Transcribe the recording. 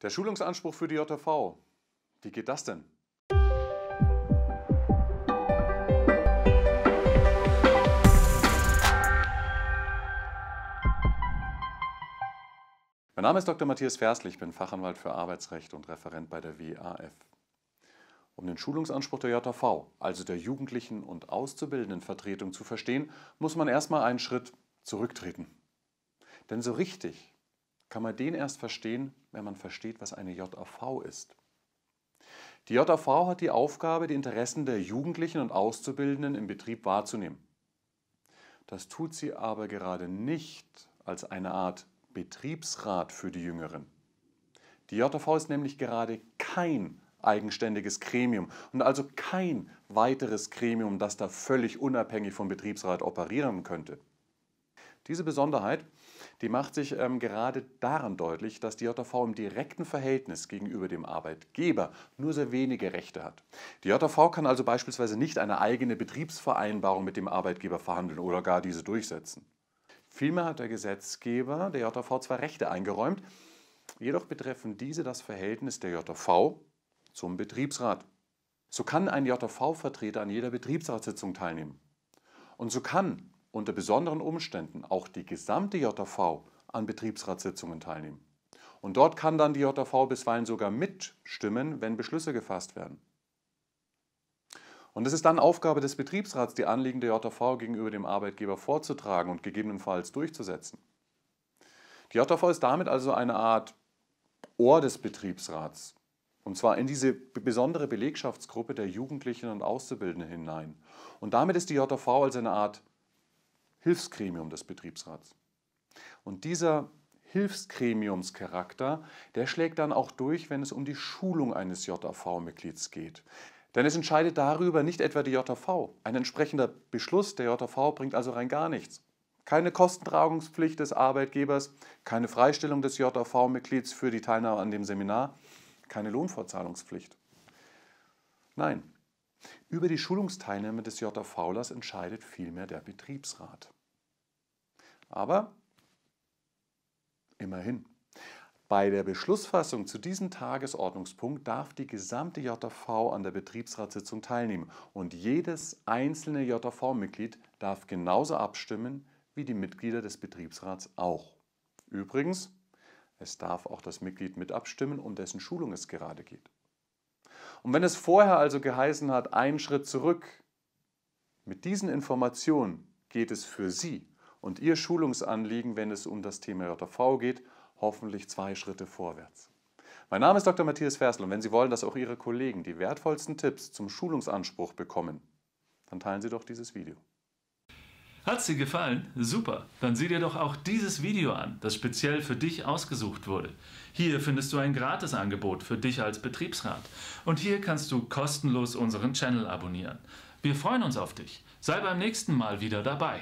Der Schulungsanspruch für die JV. Wie geht das denn? Mein Name ist Dr. Matthias Versl, ich bin Fachanwalt für Arbeitsrecht und Referent bei der WAF. Um den Schulungsanspruch der JV, also der Jugendlichen- und Auszubildenden Vertretung zu verstehen, muss man erstmal einen Schritt zurücktreten. Denn so richtig kann man den erst verstehen, wenn man versteht, was eine JAV ist. Die JAV hat die Aufgabe, die Interessen der Jugendlichen und Auszubildenden im Betrieb wahrzunehmen. Das tut sie aber gerade nicht als eine Art Betriebsrat für die Jüngeren. Die JAV ist nämlich gerade kein eigenständiges Gremium und also kein weiteres Gremium, das da völlig unabhängig vom Betriebsrat operieren könnte. Diese Besonderheit die macht sich ähm, gerade daran deutlich, dass die JV im direkten Verhältnis gegenüber dem Arbeitgeber nur sehr wenige Rechte hat. Die JV kann also beispielsweise nicht eine eigene Betriebsvereinbarung mit dem Arbeitgeber verhandeln oder gar diese durchsetzen. Vielmehr hat der Gesetzgeber der JV zwar Rechte eingeräumt, jedoch betreffen diese das Verhältnis der JV zum Betriebsrat. So kann ein JV-Vertreter an jeder Betriebsratssitzung teilnehmen. Und so kann unter besonderen Umständen auch die gesamte JV an Betriebsratssitzungen teilnehmen. Und dort kann dann die JV bisweilen sogar mitstimmen, wenn Beschlüsse gefasst werden. Und es ist dann Aufgabe des Betriebsrats, die Anliegen der JV gegenüber dem Arbeitgeber vorzutragen und gegebenenfalls durchzusetzen. Die JV ist damit also eine Art Ohr des Betriebsrats. Und zwar in diese besondere Belegschaftsgruppe der Jugendlichen und Auszubildenden hinein. Und damit ist die JV als eine Art Hilfsgremium des Betriebsrats. Und dieser Hilfsgremiumscharakter, der schlägt dann auch durch, wenn es um die Schulung eines JAV-Mitglieds geht. Denn es entscheidet darüber nicht etwa die JV. Ein entsprechender Beschluss der JV bringt also rein gar nichts. Keine Kostentragungspflicht des Arbeitgebers, keine Freistellung des JV-Mitglieds für die Teilnahme an dem Seminar, keine Lohnfortzahlungspflicht. Nein, über die Schulungsteilnehmer des JVlers entscheidet vielmehr der Betriebsrat. Aber immerhin. Bei der Beschlussfassung zu diesem Tagesordnungspunkt darf die gesamte JV an der Betriebsratssitzung teilnehmen und jedes einzelne JV-Mitglied darf genauso abstimmen wie die Mitglieder des Betriebsrats auch. Übrigens, es darf auch das Mitglied mit abstimmen, um dessen Schulung es gerade geht. Und wenn es vorher also geheißen hat, einen Schritt zurück, mit diesen Informationen geht es für Sie und Ihr Schulungsanliegen, wenn es um das Thema JV geht, hoffentlich zwei Schritte vorwärts. Mein Name ist Dr. Matthias Versl und wenn Sie wollen, dass auch Ihre Kollegen die wertvollsten Tipps zum Schulungsanspruch bekommen, dann teilen Sie doch dieses Video. Hat sie gefallen? Super! Dann sieh dir doch auch dieses Video an, das speziell für dich ausgesucht wurde. Hier findest du ein gratis Angebot für dich als Betriebsrat. Und hier kannst du kostenlos unseren Channel abonnieren. Wir freuen uns auf dich. Sei beim nächsten Mal wieder dabei.